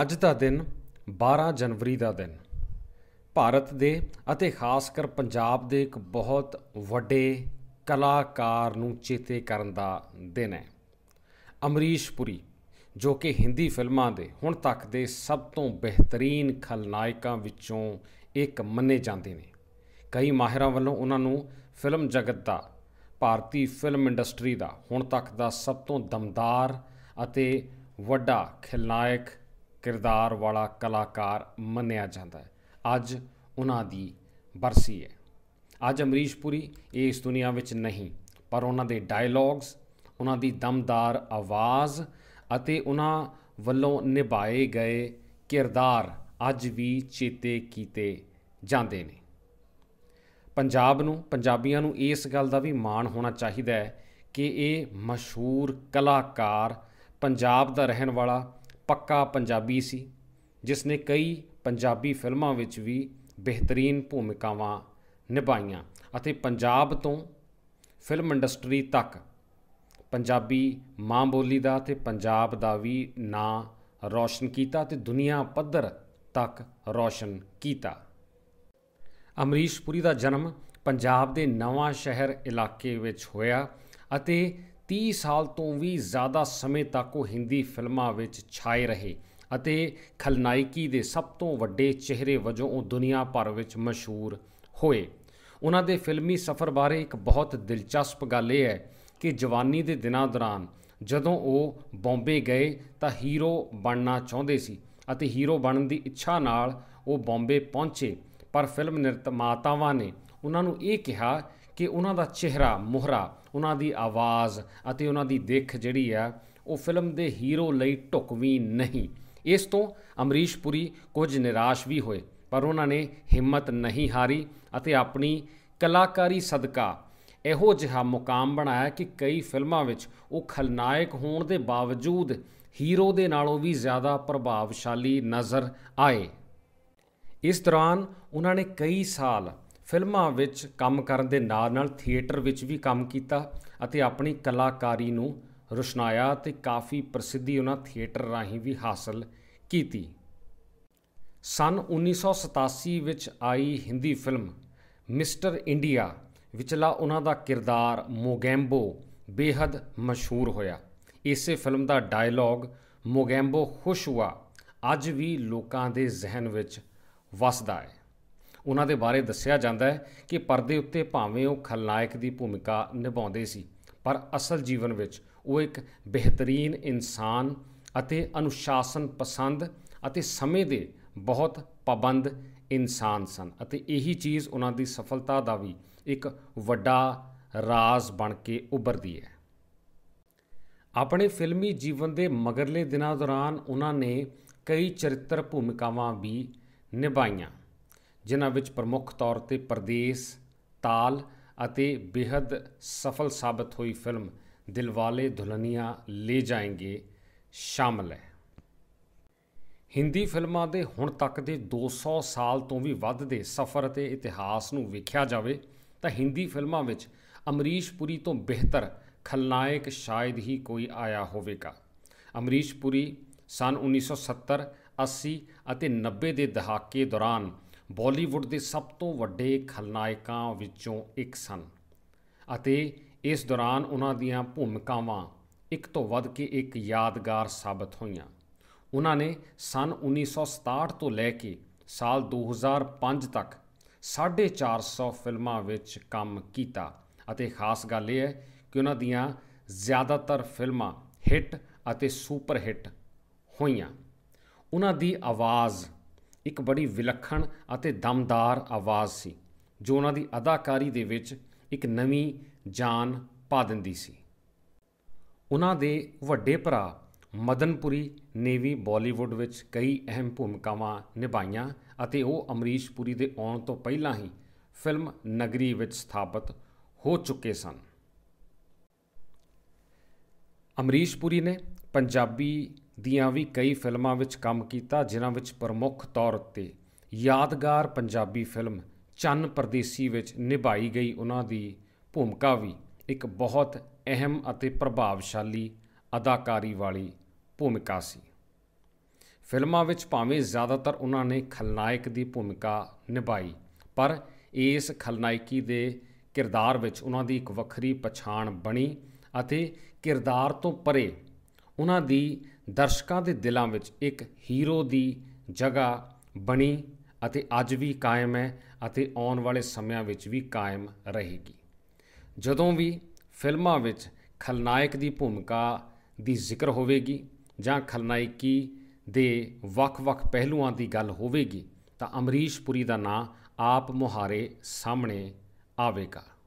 ਅੱਜ ਦਾ ਦਿਨ 12 ਜਨਵਰੀ ਦਾ ਦਿਨ ਭਾਰਤ ਦੇ ਅਤੇ ਖਾਸ ਕਰ ਪੰਜਾਬ ਦੇ ਇੱਕ ਬਹੁਤ ਵੱਡੇ ਕਲਾਕਾਰ ਨੂੰ ਚੇਤੇ ਕਰਨ ਦਾ ਦਿਨ ਹੈ ਅਮਰੀਸ਼ ਪੁਰੀ ਜੋ ਕਿ ਹਿੰਦੀ ਫਿਲਮਾਂ ਦੇ ਹੁਣ ਤੱਕ ਦੇ ਸਭ ਤੋਂ ਬਿਹਤਰੀਨ ਖਲਨਾਇਕਾਂ ਵਿੱਚੋਂ ਇੱਕ ਮੰਨੇ ਜਾਂਦੇ ਨੇ ਕਈ ਮਾਹਿਰਾਂ ਵੱਲੋਂ ਉਹਨਾਂ ਨੂੰ ਫਿਲਮ ਜਗਤ ਦਾ ਭਾਰਤੀ ਫਿਲਮ ਇੰਡਸਟਰੀ ਦਾ ਹੁਣ ਤੱਕ ਦਾ ਸਭ ਤੋਂ ਦਮਦਾਰ ਅਤੇ ਵੱਡਾ ਖਲਨਾਇਕ ਕਿਰਦਾਰ ਵਾਲਾ ਕਲਾਕਾਰ ਮੰਨਿਆ ਜਾਂਦਾ ਹੈ ਅੱਜ ਉਹਨਾਂ ਦੀ ਬਰਸੀ ਹੈ ਅੱਜ ਅਮਰੀਸ਼ ਪੁਰੀ ਇਸ ਦੁਨੀਆ ਵਿੱਚ ਨਹੀਂ ਪਰ ਉਹਨਾਂ ਦੇ ਡਾਇਲੌਗਸ ਉਹਨਾਂ ਦੀ ਦਮਦਾਰ ਆਵਾਜ਼ ਅਤੇ ਉਹਨਾਂ ਵੱਲੋਂ ਨਿਭਾਏ ਗਏ ਕਿਰਦਾਰ ਅੱਜ ਵੀ ਚੇਤੇ ਕੀਤੇ ਜਾਂਦੇ ਨੇ ਪੰਜਾਬ ਨੂੰ ਪੰਜਾਬੀਆਂ ਨੂੰ ਇਸ ਗੱਲ ਦਾ ਵੀ ਮਾਣ ਹੋਣਾ ਚਾਹੀਦਾ ਹੈ ਕਿ ਇਹ ਮਸ਼ਹੂਰ ਕਲਾਕਾਰ ਪੰਜਾਬ ਦਾ ਰਹਿਣ ਵਾਲਾ ਪੱਕਾ ਪੰਜਾਬੀ ਸੀ ਜਿਸ ਨੇ ਕਈ ਪੰਜਾਬੀ ਫਿਲਮਾਂ ਵਿੱਚ ਵੀ ਬਿਹਤਰੀਨ ਭੂਮਿਕਾਵਾਂ ਨਿਭਾਈਆਂ ਅਤੇ ਪੰਜਾਬ ਤੋਂ ਫਿਲਮ ਇੰਡਸਟਰੀ ਤੱਕ ਪੰਜਾਬੀ ਮਾਂ ਬੋਲੀ ਦਾ ਤੇ ਪੰਜਾਬ ਦਾ ਵੀ ਨਾਂ ਰੌਸ਼ਨ ਕੀਤਾ ਤੇ ਦੁਨੀਆ ਪੱਧਰ ਤੱਕ ਰੌਸ਼ਨ ਕੀਤਾ ਅਮਰੀਸ਼ ਪੁਰੀ ਦਾ ਜਨਮ ਪੰਜਾਬ ਦੇ ਨਵਾਂ ਸ਼ਹਿਰ ਇਲਾਕੇ ਵਿੱਚ ਹੋਇਆ ਅਤੇ 30 ਸਾਲ ਤੋਂ ਵੀ ਜ਼ਿਆਦਾ ਸਮੇਂ ਤੱਕ ਉਹ ਹਿੰਦੀ ਫਿਲਮਾਂ ਵਿੱਚ ਛਾਏ ਰਹੇ ਅਤੇ ਖਲਨਾਇਕੀ ਦੇ ਸਭ ਤੋਂ ਵੱਡੇ ਚਿਹਰੇ ਵਜੋਂ ਉਹ ਦੁਨੀਆ ਭਰ ਵਿੱਚ ਮਸ਼ਹੂਰ ਹੋਏ ਉਹਨਾਂ ਦੇ ਫਿਲਮੀ ਸਫ਼ਰ ਬਾਰੇ ਇੱਕ ਬਹੁਤ ਦਿਲਚਸਪ ਗੱਲ ਇਹ ਹੈ ਕਿ ਜਵਾਨੀ ਦੇ ਦਿਨਾਂ ਦੌਰਾਨ ਜਦੋਂ ਉਹ ਬੰਬੇ ਗਏ ਤਾਂ ਹੀਰੋ ਬਣਨਾ ਚਾਹੁੰਦੇ ਸੀ ਅਤੇ ਹੀਰੋ ਬਣਨ ਦੀ ਇੱਛਾ ਨਾਲ ਉਹ ਬੰਬੇ ਪਹੁੰਚੇ ਪਰ ਫਿਲਮ ਨਿਰਮਾਤਾਵਾਂ ਨੇ ਉਹਨਾਂ ਨੂੰ ਇਹ ਕਿਹਾ ਕਿ ਉਹਨਾਂ ਦਾ ਚਿਹਰਾ ਮੋਹਰਾ ਉਹਨਾਂ ਦੀ ਆਵਾਜ਼ ਅਤੇ ਉਹਨਾਂ ਦੀ ਦਿੱਖ ਜਿਹੜੀ ਆ ਉਹ ਫਿਲਮ ਦੇ ਹੀਰੋ ਲਈ ਢੁਕਵੀਂ ਨਹੀਂ ਇਸ ਤੋਂ ਅਮਰੀਸ਼ ਪੁਰੀ ਕੁਝ ਨਿਰਾਸ਼ ਵੀ ਹੋਏ ਪਰ ਉਹਨਾਂ ਨੇ ਹਿੰਮਤ ਨਹੀਂ ਹਾਰੀ ਅਤੇ ਆਪਣੀ ਕਲਾਕਾਰੀ ਸਦਕਾ ਇਹੋ ਜਿਹਾ ਮੁਕਾਮ ਬਣਾਇਆ ਕਿ ਕਈ ਫਿਲਮਾਂ ਵਿੱਚ ਉਹ ਖਲਨਾਇਕ ਹੋਣ ਦੇ ਬਾਵਜੂਦ ਹੀਰੋ ਦੇ ਨਾਲੋਂ ਵੀ ਜ਼ਿਆਦਾ ਪ੍ਰਭਾਵਸ਼ਾਲੀ ਨਜ਼ਰ ਆਏ ਇਸ ਦੌਰਾਨ ਉਹਨਾਂ ਨੇ ਕਈ ਸਾਲ ਫਿਲਮਾਂ ਵਿੱਚ ਕੰਮ ਕਰਨ ਦੇ ਨਾਲ-ਨਾਲ ਥੀਏਟਰ ਵਿੱਚ ਵੀ ਕੰਮ ਕੀਤਾ ਅਤੇ ਆਪਣੀ ਕਲਾਕਾਰੀ ਨੂੰ ਰੁਸ਼ਨਾਇਆ ਤੇ ਕਾਫੀ ਪ੍ਰਸਿੱਧੀ ਉਹਨਾਂ ਥੀਏਟਰ ਰਾਹੀਂ ਵੀ ਹਾਸਲ ਕੀਤੀ ਸਨ 1987 ਵਿੱਚ ਆਈ ਹਿੰਦੀ ਫਿਲਮ ਮਿਸਟਰ ਇੰਡੀਆ ਵਿਚਲਾ ਉਹਨਾਂ ਦਾ ਕਿਰਦਾਰ ਮੋਗੈਂਬੋ ਬੇहद ਮਸ਼ਹੂਰ ਹੋਇਆ ਇਸੇ ਫਿਲਮ ਦਾ ਡਾਇਲੌਗ ਮੋਗੈਂਬੋ ਖੁਸ਼ ਹੁਆ ਅੱਜ ਵੀ ਲੋਕਾਂ ਦੇ ਜ਼ਿਹਨ ਵਿੱਚ ਵਸਦਾ ਹੈ ਉਹਨਾਂ ਦੇ ਬਾਰੇ ਦੱਸਿਆ ਜਾਂਦਾ ਹੈ ਕਿ ਪਰਦੇ ਉੱਤੇ ਭਾਵੇਂ ਉਹ ਖਲਨਾਇਕ ਦੀ ਭੂਮਿਕਾ ਨਿਭਾਉਂਦੇ ਸੀ ਪਰ ਅਸਲ ਜੀਵਨ ਵਿੱਚ ਉਹ ਇੱਕ ਬਿਹਤਰੀਨ ਇਨਸਾਨ ਅਤੇ ਅਨੁਸ਼ਾਸਨ ਪਸੰਦ ਅਤੇ ਸਮੇਂ ਦੇ ਬਹੁਤ ਪਾਬੰਦ ਇਨਸਾਨ ਸਨ ਅਤੇ ਇਹੀ ਚੀਜ਼ ਉਹਨਾਂ ਦੀ ਸਫਲਤਾ ਦਾ ਵੀ ਇੱਕ ਵੱਡਾ ਰਾਜ਼ ਬਣ ਕੇ ਉੱਭਰਦੀ ਹੈ ਆਪਣੇ ਫਿਲਮੀ ਜੀਵਨ ਦੇ ਮਗਰਲੇ ਦਿਨਾਂ ਦੌਰਾਨ ਉਹਨਾਂ ਨੇ ਕਈ ਚਰਿੱਤਰ ਭੂਮਿਕਾਵਾਂ ਵੀ ਨਿਭਾਈਆਂ ਜਿਨ੍ਹਾਂ ਵਿੱਚ ਪ੍ਰਮੁੱਖ ਤੌਰ ਤੇ ਪਰਦੇਸ ਤਾਲ ਅਤੇ ਬਿਹਦ ਸਫਲ ਸਾਬਤ ਹੋਈ ਫਿਲਮ ਦਿਲਵਾਲੇ ਦੁਲਹਨੀਆ ਲੈ ਜਾਏਂਗੇ ਸ਼ਾਮਲ ਹੈ ਹਿੰਦੀ ਫਿਲਮਾਂ ਦੇ ਹੁਣ ਤੱਕ ਦੇ 200 ਸਾਲ ਤੋਂ ਵੀ ਵੱਧ ਦੇ ਸਫ਼ਰ ਅਤੇ ਇਤਿਹਾਸ ਨੂੰ ਵੇਖਿਆ ਜਾਵੇ ਤਾਂ ਹਿੰਦੀ ਫਿਲਮਾਂ ਵਿੱਚ ਅਮਰੀਸ਼ ਪੁਰੀ ਤੋਂ ਬਿਹਤਰ ਖਲਨਾਇਕ ਸ਼ਾਇਦ ਹੀ ਕੋਈ ਆਇਆ ਹੋਵੇਗਾ ਅਮਰੀਸ਼ ਪੁਰੀ ਸਨ 1970 80 ਅਤੇ 90 ਦੇ ਦਹਾਕੇ ਦੌਰਾਨ ਬਾਲੀਵੁੱਡ ਦੇ ਸਭ ਤੋਂ ਵੱਡੇ ਖਲਨਾਇਕਾਂ ਵਿੱਚੋਂ ਇੱਕ ਸਨ ਅਤੇ ਇਸ ਦੌਰਾਨ ਉਹਨਾਂ ਦੀਆਂ ਭੂਮਿਕਾਵਾਂ ਇੱਕ ਤੋਂ ਵੱਧ ਕੇ ਇੱਕ ਯਾਦਗਾਰ ਸਾਬਤ ਹੋਈਆਂ ਉਹਨਾਂ ਨੇ ਸਨ 1967 ਤੋਂ ਲੈ ਕੇ ਸਾਲ 2005 ਤੱਕ 450 ਫਿਲਮਾਂ ਵਿੱਚ ਕੰਮ ਕੀਤਾ ਅਤੇ ਖਾਸ ਗੱਲ ਇਹ ਹੈ ਕਿ ਉਹਨਾਂ ਦੀਆਂ ਜ਼ਿਆਦਾਤਰ ਫਿਲਮਾਂ ਹਿੱਟ ਅਤੇ ਸੁਪਰ ਹਿੱਟ ਹੋਈਆਂ ਉਹਨਾਂ ਦੀ ਆਵਾਜ਼ ਇੱਕ ਬੜੀ ਵਿਲੱਖਣ ਅਤੇ ਦਮਦਾਰ ਆਵਾਜ਼ ਸੀ ਜੋ ਉਹਨਾਂ ਦੀ ਅਦਾਕਾਰੀ ਦੇ ਵਿੱਚ ਇੱਕ ਨਵੀਂ ਜਾਨ ਪਾ ਦਿੰਦੀ ਸੀ ਉਹਨਾਂ ਦੇ ਵੱਡੇ ਭਰਾ ਮਦਨਪੁਰੀ ਨੇ ਵੀ ਬਾਲੀਵੁੱਡ ਵਿੱਚ ਕਈ ਅਹਿਮ ਭੂਮਿਕਾਵਾਂ ਨਿਭਾਈਆਂ ਅਤੇ ਉਹ ਅਮਰੀਸ਼ਪੁਰੀ ਦੇ ਆਉਣ ਤੋਂ ਪਹਿਲਾਂ ਹੀ ਫਿਲਮ ਨਗਰੀ ਵਿੱਚ ਸਥਾਪਿਤ ਹੋ ਚੁੱਕੇ ਸਨ ਅਮਰੀਸ਼ਪੁਰੀ ਨੇ ਪੰਜਾਬੀ ਦੀਆਂ ਵੀ ਕਈ ਫਿਲਮਾਂ ਵਿੱਚ ਕੰਮ ਕੀਤਾ ਜਿਨ੍ਹਾਂ ਵਿੱਚ ਪ੍ਰਮੁੱਖ ਤੌਰ ਤੇ ਯਾਦਗਾਰ ਪੰਜਾਬੀ ਫਿਲਮ ਚੰਨ ਪਰਦੇਸੀ ਵਿੱਚ ਨਿਭਾਈ ਗਈ ਉਹਨਾਂ ਦੀ ਭੂਮਿਕਾ ਵੀ ਇੱਕ ਬਹੁਤ ਅਹਿਮ ਅਤੇ ਪ੍ਰਭਾਵਸ਼ਾਲੀ ਅਦਾਕਾਰੀ ਵਾਲੀ ਭੂਮਿਕਾ ਸੀ ਫਿਲਮਾਂ ਵਿੱਚ ਭਾਵੇਂ ਜ਼ਿਆਦਾਤਰ ਉਹਨਾਂ ਨੇ ਖਲਨਾਇਕ ਦੀ ਭੂਮਿਕਾ ਨਿਭਾਈ ਪਰ ਇਸ ਖਲਨਾਇਕੀ ਦੇ ਕਿਰਦਾਰ ਵਿੱਚ ਉਹਨਾਂ ਦੀ ਇੱਕ ਵੱਖਰੀ ਪਛਾਣ ਬਣੀ ਅਤੇ ਕਿਰਦਾਰ ਤੋਂ ਪਰੇ ਉਹਨਾਂ ਦੀ ਦਰਸ਼ਕਾਂ ਦੇ ਦਿਲਾਂ ਵਿੱਚ ਇੱਕ ਹੀਰੋ ਦੀ ਜਗ੍ਹਾ ਬਣੀ ਅਤੇ ਅੱਜ ਵੀ ਕਾਇਮ ਹੈ ਅਤੇ ਆਉਣ ਵਾਲੇ ਸਮਿਆਂ ਵਿੱਚ ਵੀ ਕਾਇਮ ਰਹੇਗੀ ਜਦੋਂ ਵੀ ਫਿਲਮਾਂ ਵਿੱਚ ਖਲਨਾਇਕ ਦੀ ਭੂਮਿਕਾ ਦੀ ਜ਼ਿਕਰ ਹੋਵੇਗੀ ਜਾਂ ਖਲਨਾਇਕੀ ਦੇ ਵੱਖ-ਵੱਖ ਪਹਿਲੂਆਂ ਦੀ ਗੱਲ ਹੋਵੇਗੀ ਤਾਂ ਅਮਰੀਸ਼ ਪੁਰੀ ਦਾ ਨਾਂ ਆਪ ਮੁਹਾਰੇ ਸਾਹਮਣੇ ਆਵੇਗਾ